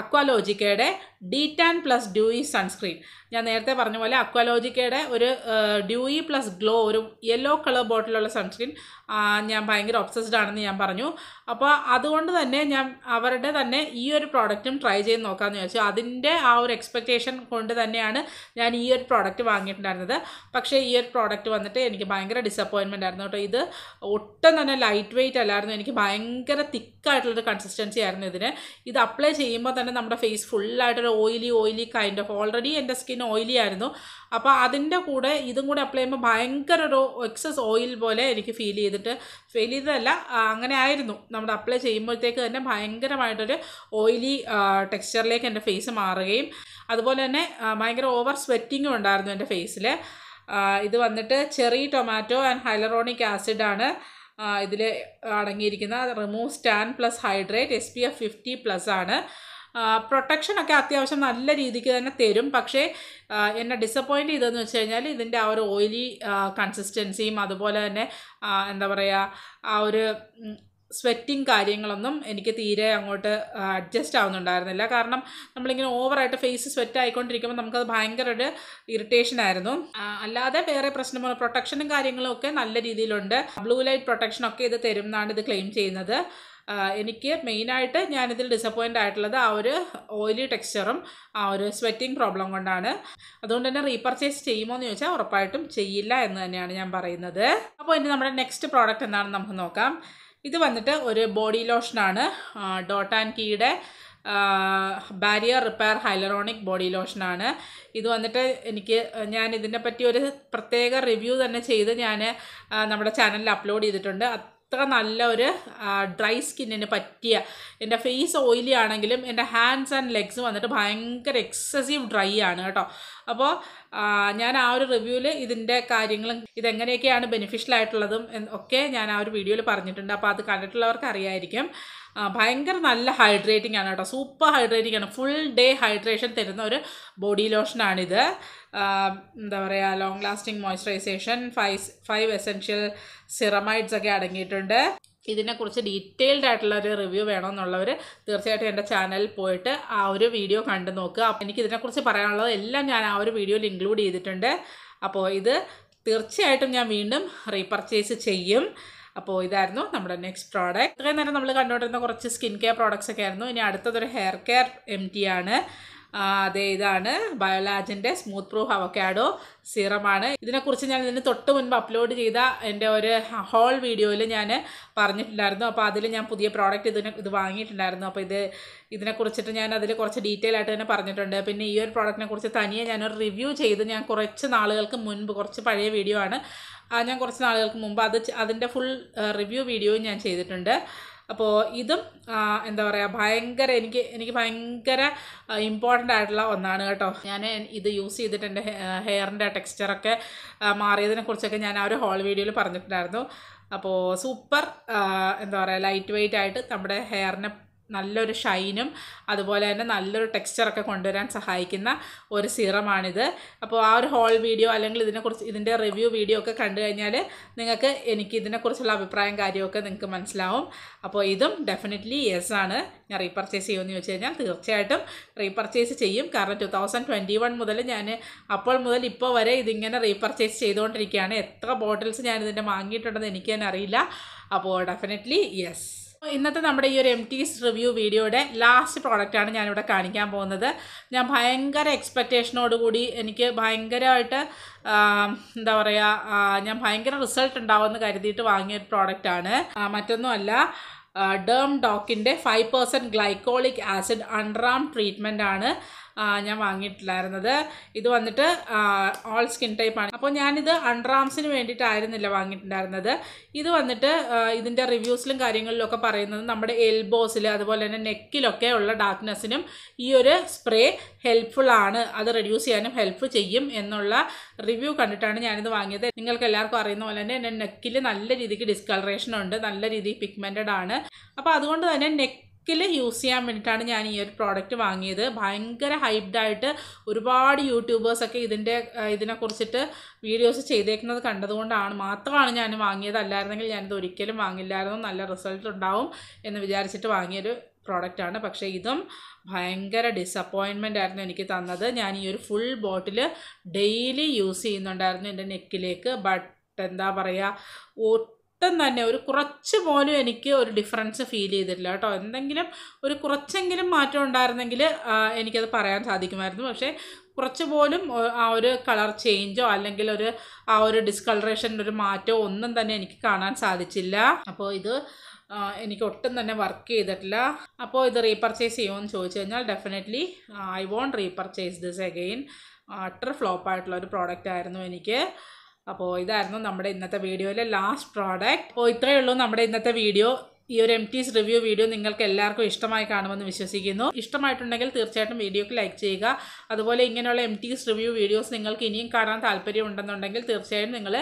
അക്വാലോജിക്കയുടെ ഡീറ്റാൻ പ്ലസ് ഡ്യൂയി സൺസ്ക്രീൻ ഞാൻ നേരത്തെ പറഞ്ഞ പോലെ അക്വാലോജിക്കയുടെ ഒരു ഡ്യൂയി പ്ലസ് ഗ്ലോ ഒരു യെല്ലോ കളർ ബോട്ടിലുള്ള സൺസ്ക്രീൻ ഞാൻ ഭയങ്കര ഒബ്സസ്ഡ് ആണെന്ന് ഞാൻ പറഞ്ഞു അപ്പോൾ അതുകൊണ്ട് തന്നെ ഞാൻ അവരുടെ തന്നെ ഈ ഒരു പ്രോഡക്റ്റും ട്രൈ ചെയ്ത് നോക്കാമെന്ന് ചോദിച്ചു അതിൻ്റെ ആ ഒരു എക്സ്പെക്റ്റേഷൻ കൊണ്ട് തന്നെയാണ് ഞാൻ ഈ ഒരു പ്രോഡക്റ്റ് വാങ്ങിയിട്ടുണ്ടായിരുന്നത് പക്ഷേ ഈ ഒരു പ്രോഡക്റ്റ് വന്നിട്ട് എനിക്ക് ഭയങ്കര ഡിസപ്പോയിൻമെൻ്റ് ആയിരുന്നു കേട്ടോ ഇത് ഒട്ടും തന്നെ ലൈറ്റ് വെയിറ്റ് അല്ലായിരുന്നു എനിക്ക് ഭയങ്കര തിക്കായിട്ടുള്ളൊരു കൺസിസ്റ്റൻസി ആയിരുന്നു ഇതിന് ഇത് അപ്ലൈ ചെയ്യുമ്പോൾ തന്നെ നമ്മുടെ ഫേസ് ഫുള്ളായിട്ടൊരു oily oily kind of already എൻ്റെ സ്കിൻ ഓയിലി ആയിരുന്നു അപ്പോൾ അതിൻ്റെ കൂടെ ഇതും കൂടെ അപ്ലൈ ചെയ്യുമ്പോൾ ഭയങ്കര ഒരു എക്സസ് ഓയിൽ പോലെ എനിക്ക് ഫീൽ ചെയ്തിട്ട് ഫീൽ ചെയ്തതല്ല അങ്ങനെ ആയിരുന്നു നമ്മൾ അപ്ലൈ ചെയ്യുമ്പോഴത്തേക്ക് തന്നെ ഭയങ്കരമായിട്ടൊരു ഓയിലി ടെക്സ്ചറിലേക്ക് എൻ്റെ ഫേസ് മാറുകയും അതുപോലെ തന്നെ ഭയങ്കര ഓവർ സ്വെറ്റിങ്ങും ഉണ്ടായിരുന്നു എൻ്റെ ഫേസിൽ ഇത് വന്നിട്ട് ചെറി ടൊമാറ്റോ ആൻഡ് ഹൈലറോണിക് ആസിഡാണ് ഇതിൽ അടങ്ങിയിരിക്കുന്ന removes tan plus hydrate S P F fifty plus ആണ് പ്രൊട്ടക്ഷനൊക്കെ അത്യാവശ്യം നല്ല രീതിക്ക് തന്നെ തരും പക്ഷേ എന്നെ ഡിസപ്പോയിൻ്റ് ചെയ്തതെന്ന് വെച്ച് കഴിഞ്ഞാൽ ഇതിൻ്റെ ആ ഒരു ഓയിലി കൺസിസ്റ്റൻസിയും അതുപോലെ തന്നെ എന്താ പറയുക ആ ഒരു സ്വെറ്റിങ് കാര്യങ്ങളൊന്നും എനിക്ക് തീരെ അങ്ങോട്ട് അഡ്ജസ്റ്റ് ആവുന്നുണ്ടായിരുന്നില്ല കാരണം നമ്മളിങ്ങനെ ഓവറായിട്ട് ഫേസ് സ്വെറ്റ് ആയിക്കൊണ്ടിരിക്കുമ്പോൾ നമുക്കത് ഭയങ്കര ഒരു ഇറിറ്റേഷൻ ആയിരുന്നു അല്ലാതെ വേറെ പ്രശ്നമോ പ്രൊട്ടക്ഷനും കാര്യങ്ങളും ഒക്കെ നല്ല രീതിയിലുണ്ട് ബ്ലൂ ലൈറ്റ് പ്രൊട്ടക്ഷനൊക്കെ ഇത് തരും എന്നാണ് ഇത് ക്ലെയിം ചെയ്യുന്നത് എനിക്ക് മെയിനായിട്ട് ഞാനിതിൽ ഡിസപ്പോയിൻ്റ് ആയിട്ടുള്ളത് ആ ഒരു ഓയിലി ടെക്സ്ചറും ആ ഒരു സ്വെറ്റിംഗ് പ്രോബ്ലം കൊണ്ടാണ് അതുകൊണ്ട് തന്നെ റീപർച്ചേസ് ചെയ്യുമോ എന്ന് ചോദിച്ചാൽ ഉറപ്പായിട്ടും ചെയ്യില്ല എന്ന് തന്നെയാണ് ഞാൻ പറയുന്നത് അപ്പോൾ ഇനി നമ്മുടെ നെക്സ്റ്റ് പ്രോഡക്റ്റ് എന്താണെന്ന് നമുക്ക് നോക്കാം ഇത് വന്നിട്ട് ഒരു ബോഡി ലോഷനാണ് ഡോട്ട് ആൻഡ് കീയുടെ ബാരിയർ റിപ്പയർ ഹൈലറോണിക് ബോഡി ലോഷനാണ് ഇത് വന്നിട്ട് എനിക്ക് ഞാൻ ഇതിനെ പറ്റി ഒരു പ്രത്യേക റിവ്യൂ തന്നെ ചെയ്ത് ഞാൻ നമ്മുടെ ചാനലിൽ അപ്ലോഡ് ചെയ്തിട്ടുണ്ട് അത്ര നല്ല ഒരു ഡ്രൈ സ്കിന്നിന് പറ്റിയ എൻ്റെ ഫേസ് ഓയിലി ആണെങ്കിലും എൻ്റെ ഹാൻഡ്സ് ആൻഡ് ലെഗ്സ് വന്നിട്ട് ഭയങ്കര എക്സസീവ് ഡ്രൈ ആണ് കേട്ടോ അപ്പോൾ ഞാൻ ആ ഒരു റിവ്യൂവിൽ ഇതിൻ്റെ കാര്യങ്ങളും ഇതെങ്ങനെയൊക്കെയാണ് ബെനിഫിഷ്യൽ ആയിട്ടുള്ളതും ഒക്കെ ഞാൻ ആ ഒരു വീഡിയോയിൽ പറഞ്ഞിട്ടുണ്ട് അപ്പോൾ അത് കണ്ടിട്ടുള്ളവർക്ക് അറിയായിരിക്കും ഭയങ്കര നല്ല ഹൈഡ്രേറ്റിംഗ് ആണ് കേട്ടോ സൂപ്പർ ഹൈഡ്രേറ്റിംഗ് ആണ് ഫുൾ ഡേ ഹൈഡ്രേഷൻ തരുന്ന ഒരു ബോഡി ലോഷനാണിത് എന്താ പറയുക long lasting moisturisation five five essential ceramides ഒക്കെ അടങ്ങിയിട്ടുണ്ട് ഇതിനെക്കുറിച്ച് ഡീറ്റെയിൽഡ് ആയിട്ടുള്ള ഒരു റിവ്യൂ വേണമെന്നുള്ളവർ തീർച്ചയായിട്ടും എൻ്റെ ചാനലിൽ പോയിട്ട് ആ ഒരു വീഡിയോ കണ്ടു നോക്കുക അപ്പോൾ എനിക്ക് ഇതിനെക്കുറിച്ച് പറയാനുള്ളത് എല്ലാം ഞാൻ ആ ഒരു വീഡിയോയിൽ ഇൻക്ലൂഡ് ചെയ്തിട്ടുണ്ട് അപ്പോൾ ഇത് തീർച്ചയായിട്ടും ഞാൻ വീണ്ടും റീപർച്ചേസ് ചെയ്യും അപ്പോൾ ഇതായിരുന്നു നമ്മുടെ നെക്സ്റ്റ് പ്രോഡക്റ്റ് ഇത്രയും നേരം നമ്മൾ കണ്ടുകൊണ്ടിരുന്ന കുറച്ച് സ്കിൻ കെയർ പ്രോഡക്റ്റ്സ് ഒക്കെ ആയിരുന്നു ഇനി അടുത്തതൊരു ഹെയർ കെയർ എം ടി ആണ് അതെ ഇതാണ് ബയോലാജിൻ്റെ സ്മൂത്ത് പ്രൂഫ് അവക്കാഡോ സീറമാണ് ഇതിനെക്കുറിച്ച് ഞാൻ ഇതിന് തൊട്ട് മുൻപ് അപ്ലോഡ് ചെയ്ത എൻ്റെ ഒരു ഹോൾ വീഡിയോയിൽ ഞാൻ പറഞ്ഞിട്ടുണ്ടായിരുന്നു അപ്പോൾ അതിൽ ഞാൻ പുതിയ പ്രോഡക്റ്റ് ഇതിനെ ഇത് വാങ്ങിയിട്ടുണ്ടായിരുന്നു അപ്പോൾ ഇത് ഇതിനെക്കുറിച്ചിട്ട് ഞാൻ അതിൽ കുറച്ച് ഡീറ്റെയിൽ ആയിട്ട് തന്നെ പറഞ്ഞിട്ടുണ്ട് പിന്നെ ഈ ഒരു പ്രോഡക്റ്റിനെ കുറിച്ച് തനിയെ ഞാനൊരു റിവ്യൂ ചെയ്ത് ഞാൻ കുറച്ച് നാളുകൾക്ക് മുൻപ് കുറച്ച് പഴയ വീഡിയോ ആണ് ഞാൻ കുറച്ച് നാളുകൾക്ക് മുമ്പ് അത് അതിൻ്റെ ഫുൾ റിവ്യൂ വീഡിയോയും ഞാൻ ചെയ്തിട്ടുണ്ട് അപ്പോൾ ഇതും എന്താ പറയുക ഭയങ്കര എനിക്ക് എനിക്ക് ഭയങ്കര ഇമ്പോർട്ടൻ്റ് ആയിട്ടുള്ള ഒന്നാണ് കേട്ടോ ഞാൻ ഇത് യൂസ് ചെയ്തിട്ട് എൻ്റെ ഹെയറിൻ്റെ ടെക്സ്ചറൊക്കെ മാറിയതിനെക്കുറിച്ചൊക്കെ ഞാൻ ആ ഒരു ഹോൾ വീഡിയോയിൽ പറഞ്ഞിട്ടുണ്ടായിരുന്നു അപ്പോൾ സൂപ്പർ എന്താ പറയുക ലൈറ്റ് വെയിറ്റ് ആയിട്ട് നമ്മുടെ ഹെയറിനെ നല്ലൊരു ഷൈനും അതുപോലെ തന്നെ നല്ലൊരു ടെക്സ്ചറൊക്കെ കൊണ്ടുവരാൻ സഹായിക്കുന്ന ഒരു സിറമാണിത് അപ്പോൾ ആ ഒരു ഹോൾ വീഡിയോ അല്ലെങ്കിൽ ഇതിനെക്കുറിച്ച് ഇതിൻ്റെ റിവ്യൂ വീഡിയോ ഒക്കെ കണ്ടു കഴിഞ്ഞാൽ നിങ്ങൾക്ക് എനിക്ക് ഇതിനെക്കുറിച്ചുള്ള അഭിപ്രായം കാര്യമൊക്കെ നിങ്ങൾക്ക് മനസ്സിലാവും അപ്പോൾ ഇതും ഡെഫിനറ്റ്ലി യെസ് ആണ് ഞാൻ റീപർച്ചേസ് ചെയ്യുമെന്ന് ചോദിച്ചു കഴിഞ്ഞാൽ തീർച്ചയായിട്ടും റീപർച്ചേസ് ചെയ്യും കാരണം ടു തൗസൻഡ് ട്വൻറ്റി വൺ മുതൽ ഞാൻ അപ്പോൾ മുതൽ ഇപ്പോൾ വരെ ഇതിങ്ങനെ റീപർച്ചേസ് ചെയ്തുകൊണ്ടിരിക്കുകയാണ് എത്ര ബോട്ടിൽസ് ഞാൻ ഇതിൻ്റെ വാങ്ങിയിട്ടുണ്ടെന്ന് എനിക്ക് തന്നെ അറിയില്ല അപ്പോൾ ഡെഫിനറ്റ്ലി യെസ് ഇന്നത്തെ നമ്മുടെ ഈ ഒരു എം ടീസ് റിവ്യൂ വീഡിയോയുടെ ലാസ്റ്റ് പ്രോഡക്റ്റാണ് ഞാനിവിടെ കാണിക്കാൻ പോകുന്നത് ഞാൻ ഭയങ്കര എക്സ്പെക്റ്റേഷനോടുകൂടി എനിക്ക് ഭയങ്കരമായിട്ട് എന്താ പറയുക ഞാൻ ഭയങ്കര റിസൾട്ട് ഉണ്ടാവുമെന്ന് കരുതിയിട്ട് വാങ്ങിയ ഒരു പ്രോഡക്റ്റാണ് മറ്റൊന്നുമല്ല ഡേം ഡോക്കിൻ്റെ five percent glycolic acid underarm arm ആണ് ഞാൻ വാങ്ങിയിട്ടില്ലായിരുന്നത് ഇത് വന്നിട്ട് ഓൾ സ്കിൻ ടൈപ്പാണ് അപ്പോൾ ഞാനിത് അണ്ടർആംസിന് വേണ്ടിയിട്ടായിരുന്നില്ല വാങ്ങിയിട്ടുണ്ടായിരുന്നത് ഇത് വന്നിട്ട് ഇതിൻ്റെ റിവ്യൂസിലും കാര്യങ്ങളിലൊക്കെ പറയുന്നത് നമ്മുടെ എൽബോസിൽ അതുപോലെ തന്നെ നെക്കിലൊക്കെ ഉള്ള ഡാർക്ക്നെസ്സിനും ഈ ഒരു സ്പ്രേ ഹെൽപ്ഫുൾ ആണ് അത് റെഡ്യൂസ് ചെയ്യാനും ഹെൽപ്പ് ചെയ്യും എന്നുള്ള റിവ്യൂ കണ്ടിട്ടാണ് ഞാനിത് വാങ്ങിയത് നിങ്ങൾക്ക് എല്ലാവർക്കും അറിയുന്ന പോലെ തന്നെ എൻ്റെ നെക്കിൽ നല്ല രീതിക്ക് ഡിസ്കളറേഷൻ ഉണ്ട് നല്ല രീതിയിൽ പിഗ്മെൻറ്റഡ് ആണ് അപ്പോൾ അതുകൊണ്ട് തന്നെ നെക്ക് സ്കിൽ യൂസ് ചെയ്യാൻ വേണ്ടിയിട്ടാണ് ഞാൻ ഈ ഒരു പ്രോഡക്റ്റ് വാങ്ങിയത് ഭയങ്കര ഹൈപ്ഡായിട്ട് ഒരുപാട് യൂട്യൂബേഴ്സൊക്കെ ഇതിൻ്റെ ഇതിനെക്കുറിച്ചിട്ട് വീഡിയോസ് ചെയ്തേക്കുന്നത് കണ്ടതുകൊണ്ടാണ് മാത്രമാണ് ഞാൻ വാങ്ങിയത് അല്ലായിരുന്നെങ്കിൽ ഞാനിത് ഒരിക്കലും വാങ്ങില്ലായിരുന്നു നല്ല റിസൾട്ട് ഉണ്ടാവും എന്ന് വിചാരിച്ചിട്ട് വാങ്ങിയൊരു പ്രോഡക്റ്റാണ് പക്ഷേ ഇതും ഭയങ്കര ഡിസപ്പോയിൻമെൻ്റ് ആയിരുന്നു എനിക്ക് തന്നത് ഞാൻ ഈ ഒരു ഫുൾ ബോട്ടിൽ ഡെയിലി യൂസ് ചെയ്യുന്നുണ്ടായിരുന്നു എൻ്റെ നെക്കിലേക്ക് ബട്ട് എന്താ പറയുക ഒട്ടും തന്നെ ഒരു കുറച്ച് പോലും എനിക്ക് ഒരു ഡിഫറൻസ് ഫീൽ ചെയ്തിട്ടില്ല കേട്ടോ എന്തെങ്കിലും ഒരു കുറച്ചെങ്കിലും മാറ്റം ഉണ്ടായിരുന്നെങ്കിൽ എനിക്കത് പറയാൻ സാധിക്കുമായിരുന്നു പക്ഷേ കുറച്ച് പോലും ആ ഒരു കളർ ചേഞ്ചോ അല്ലെങ്കിൽ ഒരു ആ ഒരു ഡിസ്കളറേഷൻ്റെ ഒരു മാറ്റമോ ഒന്നും തന്നെ എനിക്ക് കാണാൻ സാധിച്ചില്ല അപ്പോൾ ഇത് എനിക്ക് ഒട്ടും തന്നെ വർക്ക് ചെയ്തിട്ടില്ല അപ്പോൾ ഇത് റീപർച്ചേസ് ചെയ്യുമെന്ന് ചോദിച്ചു കഴിഞ്ഞാൽ definitely I won't repurchase this again utter ഫ്ലോപ്പായിട്ടുള്ള ഒരു പ്രോഡക്റ്റ് ആയിരുന്നു എനിക്ക് അപ്പോൾ ഇതായിരുന്നു നമ്മുടെ ഇന്നത്തെ വീഡിയോയിലെ ലാസ്റ്റ് പ്രോഡക്റ്റ് അപ്പോൾ ഇത്രയേ ഉള്ളൂ നമ്മുടെ ഇന്നത്തെ വീഡിയോ ഈ ഒരു എം ടീസ് റിവ്യൂ വീഡിയോ നിങ്ങൾക്ക് എല്ലാവർക്കും ഇഷ്ടമായി കാണുമെന്ന് വിശ്വസിക്കുന്നു ഇഷ്ടമായിട്ടുണ്ടെങ്കിൽ തീർച്ചയായിട്ടും വീഡിയോക്ക് ലൈക്ക് ചെയ്യുക അതുപോലെ ഇങ്ങനെയുള്ള എം ടീസ് റിവ്യൂ വീഡിയോസ് നിങ്ങൾക്ക് ഇനിയും കാണാൻ താല്പര്യമുണ്ടെന്നുണ്ടെങ്കിൽ തീർച്ചയായും നിങ്ങൾ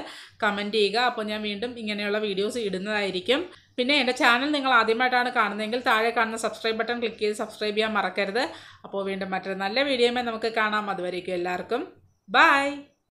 കമൻറ്റ് ചെയ്യുക അപ്പോൾ ഞാൻ വീണ്ടും ഇങ്ങനെയുള്ള വീഡിയോസ് ഇടുന്നതായിരിക്കും പിന്നെ എൻ്റെ ചാനൽ നിങ്ങൾ ആദ്യമായിട്ടാണ് കാണുന്നതെങ്കിൽ താഴെ കാണുന്ന സബ്സ്ക്രൈബ് ബട്ടൺ ക്ലിക്ക് ചെയ്ത് സബ്സ്ക്രൈബ് ചെയ്യാൻ മറക്കരുത് അപ്പോൾ വീണ്ടും മറ്റൊരു നല്ല വീഡിയോമേ നമുക്ക് കാണാം അതുവരേക്കും എല്ലാവർക്കും ബൈ